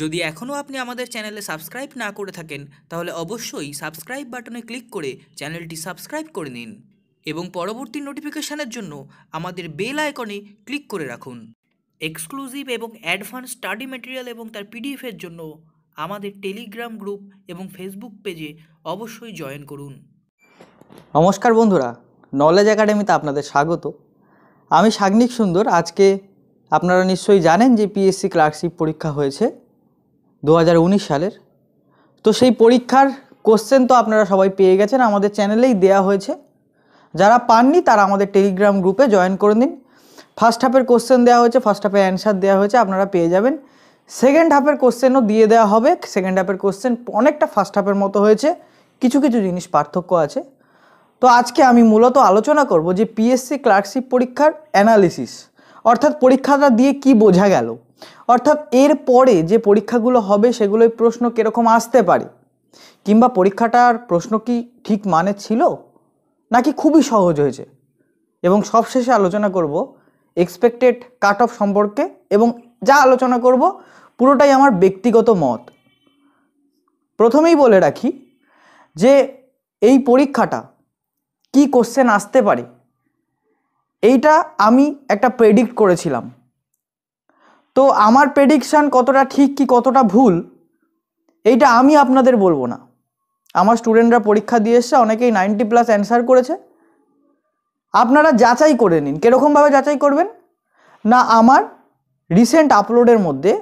যদি এখনও আপনি আমাদের চ্যানেলে সাবস্ক্রাইব না করে থাকেন তাহলে অবশ্যই সাবস্ক্রাইব বাটনে ক্লিক করে চ্যানেলটি সাবস্ক্রাইব করে নিন এবং পরবর্তী নোটিফিকেশানের জন্য আমাদের বেল আইকনে ক্লিক করে রাখুন এক্সক্লুসিভ এবং অ্যাডভান্স স্টাডি ম্যাটেরিয়াল এবং তার পিডিএফের জন্য আমাদের টেলিগ্রাম গ্রুপ এবং ফেসবুক পেজে অবশ্যই জয়েন করুন নমস্কার বন্ধুরা নলেজ একাডেমিতে আপনাদের স্বাগত আমি সাগ্নিক সুন্দর আজকে আপনারা নিশ্চয়ই জানেন যে পিএসসি ক্লার্কশিপ পরীক্ষা হয়েছে দু সালের তো সেই পরীক্ষার কোশ্চেন তো আপনারা সবাই পেয়ে গেছেন আমাদের চ্যানেলেই দেয়া হয়েছে যারা পাননি তারা আমাদের টেলিগ্রাম গ্রুপে জয়েন করে নিন ফার্স্ট হাফের কোশ্চেন দেওয়া হয়েছে ফার্স্ট হাফে অ্যান্সার দেওয়া হয়েছে আপনারা পেয়ে যাবেন সেকেন্ড হাফের কোশ্চেনও দিয়ে দেওয়া হবে সেকেন্ড হাফের কোশ্চেন অনেকটা ফার্স্ট হাফের মতো হয়েছে কিছু কিছু জিনিস পার্থক্য আছে তো আজকে আমি মূলত আলোচনা করব যে পিএসসি ক্লার্কশিপ পরীক্ষার অ্যানালিসিস অর্থাৎ পরীক্ষাটা দিয়ে কি বোঝা গেল অর্থাৎ এর পরে যে পরীক্ষাগুলো হবে সেগুলোই প্রশ্ন কীরকম আসতে পারে কিংবা পরীক্ষাটার প্রশ্ন কি ঠিক মানে ছিল নাকি খুবই সহজ হয়েছে এবং সবশেষে আলোচনা করব এক্সপেক্টেড কাট অফ সম্পর্কে এবং যা আলোচনা করব পুরোটাই আমার ব্যক্তিগত মত প্রথমেই বলে রাখি যে এই পরীক্ষাটা কি কোশ্চেন আসতে পারে এইটা আমি একটা প্রেডিক্ট করেছিলাম তো আমার প্রেডিকশান কতটা ঠিক কি কতটা ভুল এইটা আমি আপনাদের বলবো না আমার স্টুডেন্টরা পরীক্ষা দিয়ে এসছে অনেকেই নাইনটি প্লাস অ্যান্সার করেছে আপনারা যাচাই করে নিন কীরকমভাবে যাচাই করবেন না আমার রিসেন্ট আপলোডের মধ্যে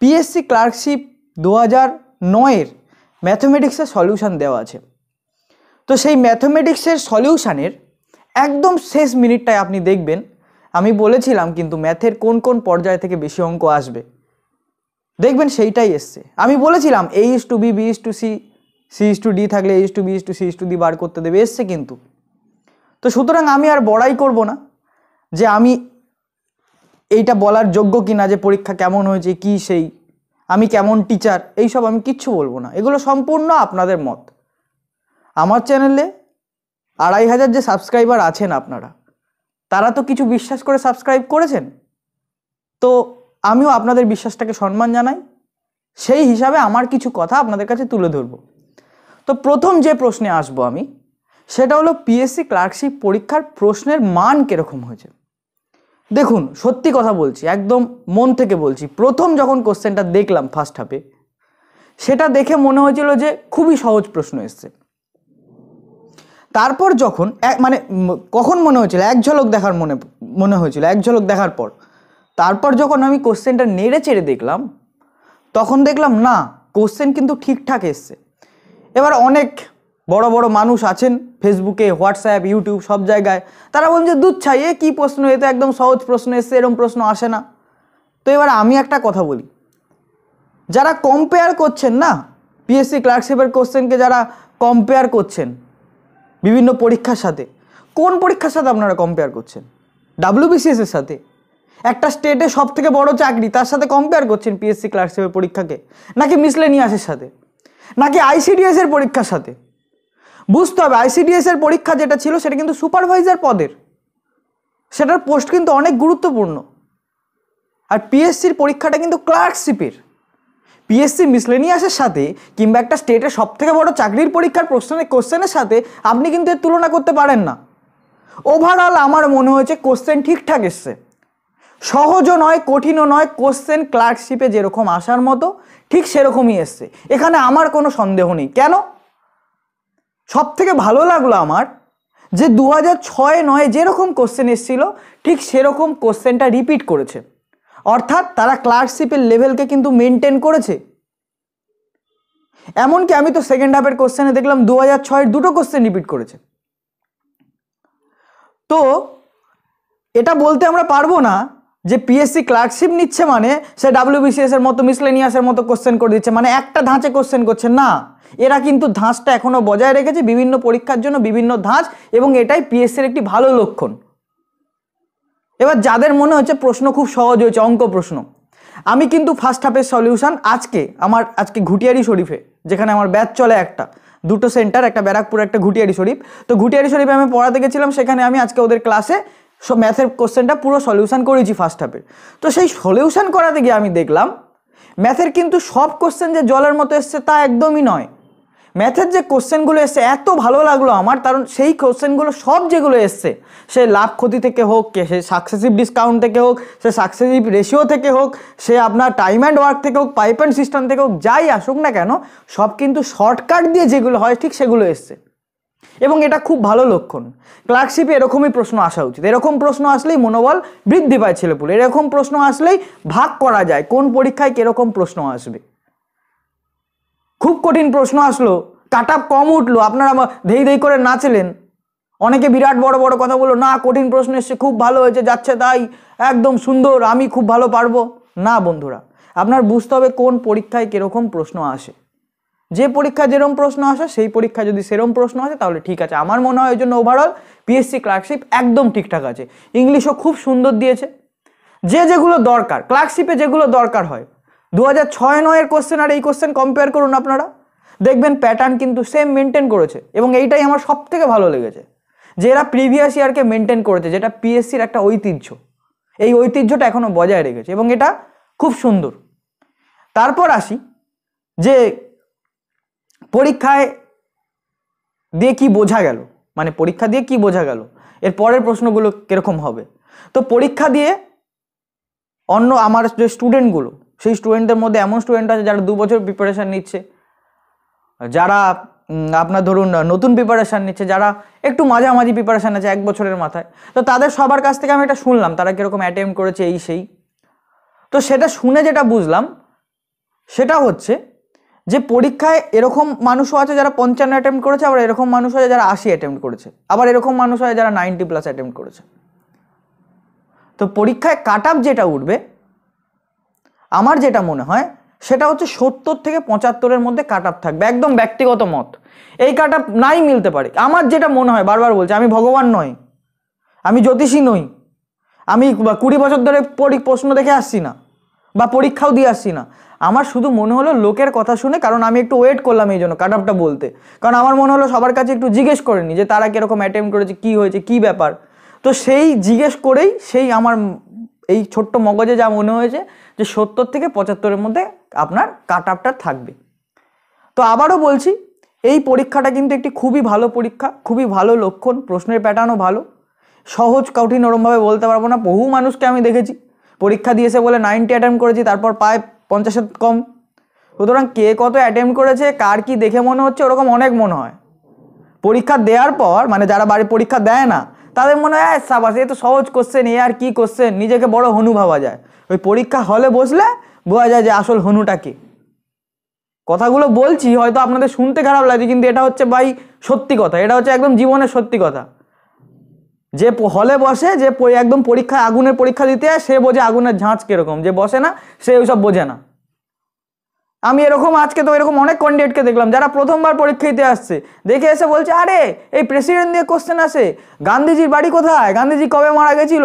পিএসসি ক্লার্কশিপ দু হাজার নয়ের ম্যাথমেটিক্সের সলিউশান দেওয়া আছে তো সেই ম্যাথমেটিক্সের সলিউশানের একদম শেষ মিনিটটায় আপনি দেখবেন আমি বলেছিলাম কিন্তু ম্যাথের কোন কোন পর্যায় থেকে বেশি অঙ্ক আসবে দেখবেন সেইটাই এসছে আমি বলেছিলাম A is to B B is to C C is to D থাকলে H to B is to C is to D বার করতে দেবে এসছে কিন্তু তো সুতরাং আমি আর বড়াই করব না যে আমি এইটা বলার যোগ্য কি না যে পরীক্ষা কেমন হয়েছে কি সেই আমি কেমন টিচার এইসব আমি কিচ্ছু বলবো না এগুলো সম্পূর্ণ আপনাদের মত আমার চ্যানেলে আড়াই হাজার যে সাবস্ক্রাইবার আছেন আপনারা তারা তো কিছু বিশ্বাস করে সাবস্ক্রাইব করেছেন তো আমিও আপনাদের বিশ্বাসটাকে সম্মান জানাই সেই হিসাবে আমার কিছু কথা আপনাদের কাছে তুলে ধরব তো প্রথম যে প্রশ্নে আসবো আমি সেটা হলো পিএসসি ক্লার্কশিপ পরীক্ষার প্রশ্নের মান কীরকম হয়েছে দেখুন সত্যি কথা বলছি একদম মন থেকে বলছি প্রথম যখন কোশ্চেনটা দেখলাম ফার্স্ট হাফে সেটা দেখে মনে হয়েছিল যে খুবই সহজ প্রশ্ন এসছে তারপর যখন মানে কখন মনে হয়েছিল এক ঝলক দেখার মনে মনে হয়েছিল এক ঝলক দেখার পর তারপর যখন আমি কোশ্চেনটা নেড়ে চেড়ে দেখলাম তখন দেখলাম না কোশ্চেন কিন্তু ঠিকঠাক এসছে এবার অনেক বড় বড় মানুষ আছেন ফেসবুকে হোয়াটসঅ্যাপ ইউটিউব সব জায়গায় তারা বলছে দুচ্ছাই এ কী প্রশ্ন এ তো একদম সহজ প্রশ্ন এসছে এরম প্রশ্ন আসে না তো এবার আমি একটা কথা বলি যারা কম্পেয়ার করছেন না পিএসসি ক্লার্কশিপের কোশ্চেনকে যারা কম্পেয়ার করছেন বিভিন্ন পরীক্ষার সাথে কোন পরীক্ষার সাথে আপনারা কম্পেয়ার করছেন ডাব্লিউবিসিএস এর সাথে একটা স্টেটে সব থেকে বড় চাকরি তার সাথে কম্পেয়ার করছেন পিএসসি ক্লার্কশিপের পরীক্ষাকে নাকি মিসলেনিয়াসের সাথে নাকি আইসিডিএস এর পরীক্ষার সাথে বুঝতে হবে আইসিডিএস এর পরীক্ষা যেটা ছিল সেটা কিন্তু সুপারভাইজার পদের সেটার পোস্ট কিন্তু অনেক গুরুত্বপূর্ণ আর পিএসসির পরীক্ষাটা কিন্তু ক্লার্কশিপের পিএসসি মিসলেনিয়াসের সাথে কিংবা একটা স্টেটের সবথেকে বড় চাকরির পরীক্ষার প্রশ্নের কোশ্চেনের সাথে আপনি কিন্তু এর তুলনা করতে পারেন না ওভারঅল আমার মনে হয়েছে কোশ্চেন ঠিকঠাক এসছে সহজও নয় কঠিনও নয় কোশ্চেন ক্লার্কশিপে যেরকম আসার মতো ঠিক সেরকমই এসছে এখানে আমার কোনো সন্দেহ নেই কেন সব থেকে ভালো লাগলো আমার যে দু হাজার ছয় নয় যেরকম কোশ্চেন এসছিল ঠিক সেরকম কোশ্চেনটা রিপিট করেছে অর্থাৎ তারা ক্লার্কশিপের লেভেলকে কিন্তু মেনটেন করেছে এমনকি আমি তো সেকেন্ড হাফের কোশ্চেনে দেখলাম দু হাজার ছয়ের দুটো কোশ্চেন রিপিট করেছে তো এটা বলতে আমরা পারবো না যে পিএসসি ক্লার্কশিপ নিচ্ছে মানে সে ডাব্লিউবিসিএসের মতো মিসলেনিয়াসের মতো কোশ্চেন করে দিচ্ছে মানে একটা ধাঁচে কোশ্চেন করছে না এরা কিন্তু ধাঁচটা এখনও বজায় রেখেছে বিভিন্ন পরীক্ষার জন্য বিভিন্ন ধাঁচ এবং এটাই পিএসসির একটি ভালো লক্ষণ এবার যাদের মনে হচ্ছে প্রশ্ন খুব সহজ হয়েছে অঙ্ক প্রশ্ন আমি কিন্তু ফার্স্ট হাফের সলিউশন আজকে আমার আজকে ঘুটিয়ারি শরীফে যেখানে আমার ব্যাচ চলে একটা দুটো সেন্টার একটা ব্যারাকপুর একটা ঘুটিয়ারি শরীফ তো ঘুটিয়ারি শরীফে আমি পড়াতে গেছিলাম সেখানে আমি আজকে ওদের ক্লাসে ম্যাথের কোশ্চেনটা পুরো সলিউশন করেছি ফার্স্ট হাফের তো সেই সলিউশন করাতে গিয়ে আমি দেখলাম ম্যাথের কিন্তু সব কোশ্চেন যে জলের মতো এসছে তা একদমই নয় ম্যাথের যে কোশ্চেনগুলো এসছে এত ভালো লাগলো আমার কারণ সেই কোশ্চেনগুলো সব যেগুলো এসছে সে লাভ ক্ষতি থেকে হোক সে সাকসেসিভ ডিসকাউন্ট থেকে হোক সে সাকসেসিভ রেশিও থেকে হোক সে আপনার টাইম অ্যান্ড ওয়ার্ক থেকে হোক পাইপ অ্যান্ড সিস্টেম থেকে হোক যাই আসুক না কেন সব কিন্তু শর্টকাট দিয়ে যেগুলো হয় ঠিক সেগুলো এসছে এবং এটা খুব ভালো লক্ষণ ক্লার্কশিপে এরকমই প্রশ্ন আসা উচিত এরকম প্রশ্ন আসলেই মনোবল বৃদ্ধি পায় ছেলেপুলে এরকম প্রশ্ন আসলেই ভাগ করা যায় কোন পরীক্ষায় কীরকম প্রশ্ন আসবে খুব কঠিন প্রশ্ন আসলো কাট কম উঠলো আপনারা ধেই ধেই করে নাচলেন অনেকে বিরাট বড় বড় কথা বললো না কঠিন প্রশ্ন এসছে খুব ভালো হয়েছে যাচ্ছে তাই একদম সুন্দর আমি খুব ভালো পারবো না বন্ধুরা আপনার বুঝতে হবে কোন পরীক্ষায় কীরকম প্রশ্ন আসে যে পরীক্ষা যেরম প্রশ্ন আসে সেই পরীক্ষা যদি সেরম প্রশ্ন আসে তাহলে ঠিক আছে আমার মনে হয় ওই জন্য ওভারঅল পিএসসি ক্লার্কশিপ একদম ঠিকঠাক আছে ইংলিশও খুব সুন্দর দিয়েছে যে যেগুলো দরকার ক্লার্কশিপে যেগুলো দরকার হয় দু হাজার ছয় নয়ের কোশ্চেন আর এই কোশ্চেন কম্পেয়ার করুন আপনারা দেখবেন প্যাটার্ন কিন্তু সেম মেনটেন করেছে এবং এইটাই আমার সব থেকে ভালো লেগেছে যে এরা প্রিভিয়াস ইয়ারকে মেনটেন করেছে যেটা পিএসসির একটা ঐতিহ্য এই ঐতিহ্যটা এখনও বজায় রেখেছে এবং এটা খুব সুন্দর তারপর আসি যে পরীক্ষায় দিয়ে কি বোঝা গেল মানে পরীক্ষা দিয়ে কি বোঝা গেল এর পরের প্রশ্নগুলো কীরকম হবে তো পরীক্ষা দিয়ে অন্য আমার যে স্টুডেন্টগুলো সেই স্টুডেন্টদের মধ্যে এমন স্টুডেন্ট আছে যারা দু বছর প্রিপারেশান নিচ্ছে যারা আপনার ধরুন নতুন প্রিপারেশান নিচ্ছে যারা একটু মাঝামাঝি প্রিপারেশান আছে এক বছরের মাথায় তো তাদের সবার কাছ থেকে আমি এটা শুনলাম তারা কীরকম অ্যাটেম্প করেছে এই সেই তো সেটা শুনে যেটা বুঝলাম সেটা হচ্ছে যে পরীক্ষায় এরকম মানুষও আছে যারা পঞ্চান্ন অ্যাটেম্প করেছে আবার এরকম মানুষ আছে যারা আশি অ্যাটেম্প করেছে আবার এরকম মানুষ আছে যারা নাইনটি প্লাস অ্যাটেম্প করেছে তো পরীক্ষায় কাট যেটা উঠবে আমার যেটা মনে হয় সেটা হচ্ছে সত্তর থেকে পঁচাত্তরের মধ্যে কাট আপ থাকবে একদম ব্যক্তিগত মত এই কাট আপ নাই মিলতে পারে আমার যেটা মনে হয় বারবার বলছে আমি ভগবান নই আমি জ্যোতিষী নই আমি কুড়ি বছর ধরে প্রশ্ন দেখে আসছি না বা পরীক্ষাও দিয়ে আসছি না আমার শুধু মনে হলো লোকের কথা শুনে কারণ আমি একটু ওয়েট করলাম এই জন্য কাট আপটা বলতে কারণ আমার মনে হলো সবার কাছে একটু জিজ্ঞেস করেনি যে তারা কীরকম অ্যাটেম্প করেছে কি হয়েছে কি ব্যাপার তো সেই জিজ্ঞেস করেই সেই আমার এই ছোট্ট মগজে যা মনে হয়েছে যে সত্তর থেকে পঁচাত্তরের মধ্যে আপনার কাট আপটা থাকবে তো আবারও বলছি এই পরীক্ষাটা কিন্তু একটি খুবই ভালো পরীক্ষা খুবই ভালো লক্ষণ প্রশ্নের প্যাটার্নও ভালো সহজ কঠিন ওরমভাবে বলতে পারবো না বহু মানুষকে আমি দেখেছি পরীক্ষা দিয়েছে বলে নাইনটি অ্যাটেম্প করেছি তারপর পায় পঞ্চাশের কম সুতরাং কে কত অ্যাটেম্প করেছে কার কি দেখে মনে হচ্ছে ওরকম অনেক মনে হয় পরীক্ষা দেওয়ার পর মানে যারা বাড়ি পরীক্ষা দেয় না তাদের মনে হয় সাবাস এ তো সহজ question a R key question নিজেকে বড় হনু ভাবা যায় ওই পরীক্ষা হলে বসলে বোঝা যায় যে আসল হনুটা কি কথাগুলো বলছি হয়তো আপনাদের শুনতে খারাপ লাগছে কিন্তু এটা হচ্ছে ভাই সত্যি কথা এটা হচ্ছে একদম জীবনের সত্যি কথা যে হলে বসে যে একদম পরীক্ষা আগুনের পরীক্ষা দিতে সে বোঝে আগুনের ঝাঁচ কীরকম যে বসে না সে ওইসব বোঝে না আমি এরকম আজকে তো এরকম অনেক ক্যান্ডিডেটকে দেখলাম যারা প্রথমবার পরীক্ষা দিতে আসছে দেখে এসে বলছে আরে এই প্রেসিডেন্ট দিয়ে কোশ্চেন আসে গান্ধীজির বাড়ি কোথায় গান্ধীজি কবে মারা গেছিল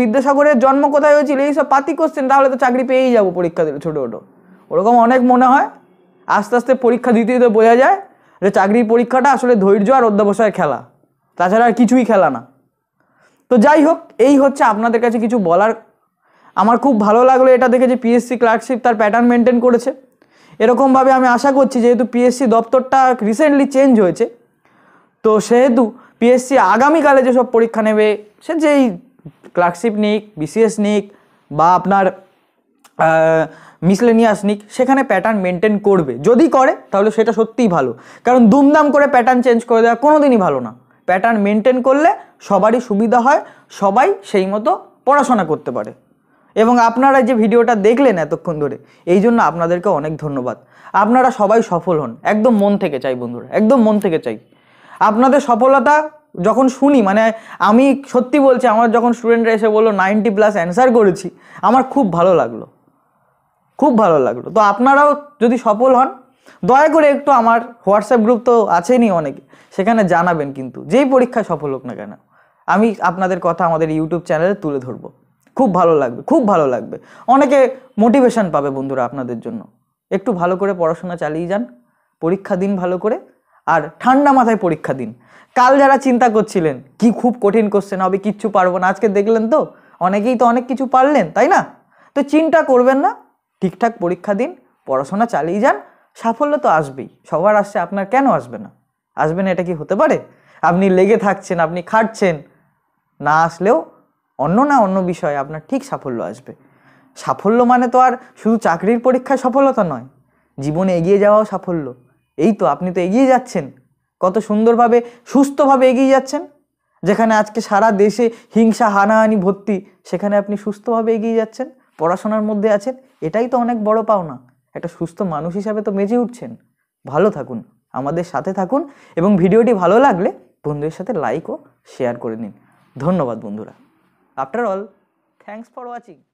বিদ্যাসাগরের জন্ম কোথায় হয়েছিল এইসব পাতি কোশ্চেন তাহলে তো চাকরি পেয়েই যাব পরীক্ষা দিলে ছোটো ছোটো ওরকম অনেক মনে হয় আস্তে আস্তে পরীক্ষা দিতে দিতে বোঝা যায় যে চাকরির পরীক্ষাটা আসলে ধৈর্য আর অধ্যাবসায় খেলা তাছাড়া আর কিছুই খেলা না তো যাই হোক এই হচ্ছে আপনাদের কাছে কিছু বলার আমার খুব ভালো লাগলো এটা দেখে যে পিএসসি ক্লার্কশিপ তার প্যাটার্ন মেনটেন করেছে এরকমভাবে আমি আশা করছি যেহেতু পিএসসি দপ্তরটা রিসেন্টলি চেঞ্জ হয়েছে তো সেহেতু পিএসসি আগামীকালে যেসব পরীক্ষা নেবে সে যেই ক্লার্কশিপ নিক বিসিএস নিক বা আপনার মিসলেনিয়াস নিক সেখানে প্যাটার্ন মেনটেন করবে যদি করে তাহলে সেটা সত্যিই ভালো কারণ দুমদাম করে প্যাটার্ন চেঞ্জ করে দেওয়া কোনো দিনই ভালো না প্যাটার্ন মেনটেন করলে সবারই সুবিধা হয় সবাই সেই মতো পড়াশোনা করতে পারে এবং আপনারা যে ভিডিওটা দেখলেন এতক্ষণ ধরে এই জন্য আপনাদেরকে অনেক ধন্যবাদ আপনারা সবাই সফল হন একদম মন থেকে চাই বন্ধুরা একদম মন থেকে চাই আপনাদের সফলতা যখন শুনি মানে আমি সত্যি বলছি আমার যখন স্টুডেন্টরা এসে বললো নাইনটি প্লাস অ্যান্সার করেছি আমার খুব ভালো লাগলো খুব ভালো লাগলো তো আপনারাও যদি সফল হন দয়া করে একটু আমার হোয়াটসঅ্যাপ গ্রুপ তো আছেনি অনেকে সেখানে জানাবেন কিন্তু যেই পরীক্ষায় সফল হোক না কেন আমি আপনাদের কথা আমাদের ইউটিউব চ্যানেলে তুলে ধরবো খুব ভালো লাগবে খুব ভালো লাগবে অনেকে মোটিভেশন পাবে বন্ধুরা আপনাদের জন্য একটু ভালো করে পড়াশোনা চালিয়ে যান পরীক্ষা দিন ভালো করে আর ঠান্ডা মাথায় পরীক্ষা দিন কাল যারা চিন্তা করছিলেন কি খুব কঠিন কোশ্চেন হবে কিচ্ছু পারবো না আজকে দেখলেন তো অনেকেই তো অনেক কিছু পারলেন তাই না তো চিন্তা করবেন না ঠিকঠাক পরীক্ষা দিন পড়াশোনা চালিয়ে যান সাফল্য তো আসবেই সবার আসছে আপনার কেন আসবে না আসবে না এটা কি হতে পারে আপনি লেগে থাকছেন আপনি খাটছেন না আসলেও অন্য না অন্য বিষয়ে আপনার ঠিক সাফল্য আসবে সাফল্য মানে তো আর শুধু চাকরির পরীক্ষায় সফলতা নয় জীবনে এগিয়ে যাওয়াও সাফল্য এই তো আপনি তো এগিয়ে যাচ্ছেন কত সুন্দরভাবে সুস্থভাবে এগিয়ে যাচ্ছেন যেখানে আজকে সারা দেশে হিংসা হানাহানি ভর্তি সেখানে আপনি সুস্থভাবে এগিয়ে যাচ্ছেন পড়াশোনার মধ্যে আছেন এটাই তো অনেক বড় পাওনা একটা সুস্থ মানুষ হিসাবে তো মেজে উঠছেন ভালো থাকুন আমাদের সাথে থাকুন এবং ভিডিওটি ভালো লাগলে বন্ধুদের সাথে লাইক ও শেয়ার করে নিন ধন্যবাদ বন্ধুরা After all, thanks for watching.